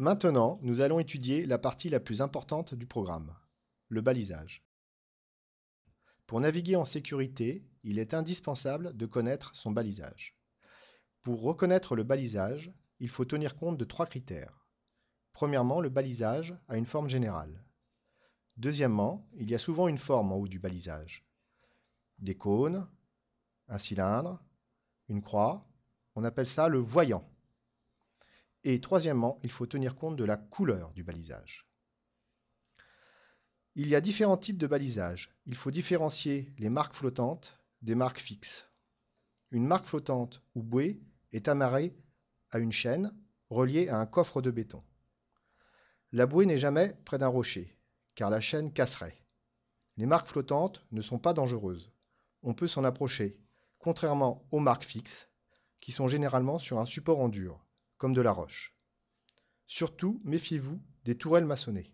Maintenant, nous allons étudier la partie la plus importante du programme, le balisage. Pour naviguer en sécurité, il est indispensable de connaître son balisage. Pour reconnaître le balisage, il faut tenir compte de trois critères. Premièrement, le balisage a une forme générale. Deuxièmement, il y a souvent une forme en haut du balisage. Des cônes, un cylindre, une croix, on appelle ça le voyant. Et troisièmement, il faut tenir compte de la couleur du balisage. Il y a différents types de balisage. Il faut différencier les marques flottantes des marques fixes. Une marque flottante ou bouée est amarrée à une chaîne reliée à un coffre de béton. La bouée n'est jamais près d'un rocher, car la chaîne casserait. Les marques flottantes ne sont pas dangereuses. On peut s'en approcher, contrairement aux marques fixes, qui sont généralement sur un support en dur, comme de la roche. Surtout, méfiez-vous des tourelles maçonnées.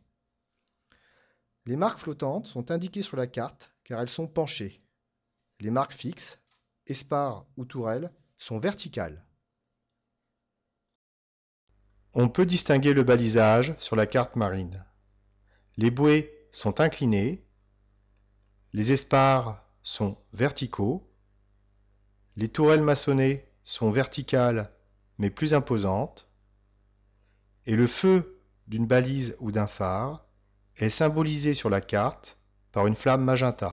Les marques flottantes sont indiquées sur la carte car elles sont penchées. Les marques fixes, espars ou tourelles sont verticales. On peut distinguer le balisage sur la carte marine. Les bouées sont inclinées, les espars sont verticaux, les tourelles maçonnées sont verticales mais plus imposante, et le feu d'une balise ou d'un phare est symbolisé sur la carte par une flamme magenta.